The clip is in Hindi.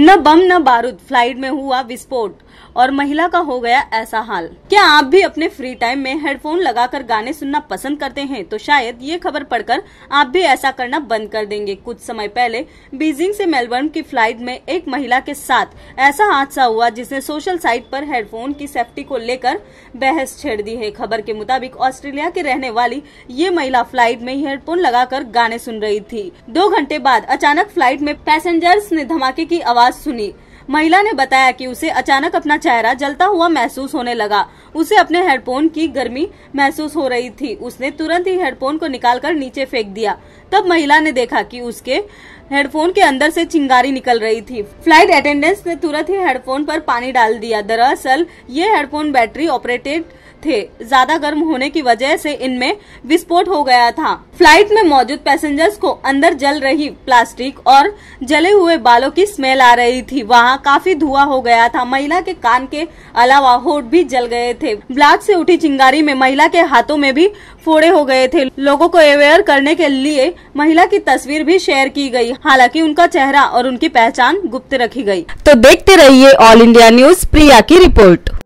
न बम न बारूद फ्लाइट में हुआ विस्फोट और महिला का हो गया ऐसा हाल क्या आप भी अपने फ्री टाइम में हेडफोन लगाकर गाने सुनना पसंद करते हैं तो शायद ये खबर पढ़कर आप भी ऐसा करना बंद कर देंगे कुछ समय पहले बीजिंग से मेलबर्न की फ्लाइट में एक महिला के साथ ऐसा हादसा हुआ जिसने सोशल साइट पर हेडफोन की सेफ्टी को लेकर बहस छेड़ दी है खबर के मुताबिक ऑस्ट्रेलिया के रहने वाली ये महिला फ्लाइट में हेडफोन लगाकर गाने सुन रही थी दो घंटे बाद अचानक फ्लाइट में पैसेंजर्स ने धमाके की आवाज आवाज सुनी महिला ने बताया कि उसे अचानक अपना चेहरा जलता हुआ महसूस होने लगा उसे अपने हेडफोन की गर्मी महसूस हो रही थी उसने तुरंत ही हेडफोन को निकालकर नीचे फेंक दिया तब महिला ने देखा कि उसके हेडफोन के अंदर से चिंगारी निकल रही थी फ्लाइट अटेंडेंट्स ने तुरंत ही हेडफोन पर पानी डाल दिया दरअसल ये हेडफोन बैटरी ऑपरेटेड थे ज्यादा गर्म होने की वजह से इनमें विस्फोट हो गया था फ्लाइट में मौजूद पैसेंजर्स को अंदर जल रही प्लास्टिक और जले हुए बालों की स्मेल आ रही थी वहाँ काफी धुआं हो गया था महिला के कान के अलावा होठ भी जल गए थे ब्लास्ट से उठी चिंगारी में महिला के हाथों में भी फोड़े हो गए थे लोगों को अवेयर करने के लिए महिला की तस्वीर भी शेयर की गई हालांकि उनका चेहरा और उनकी पहचान गुप्त रखी गई तो देखते रहिए ऑल इंडिया न्यूज प्रिया की रिपोर्ट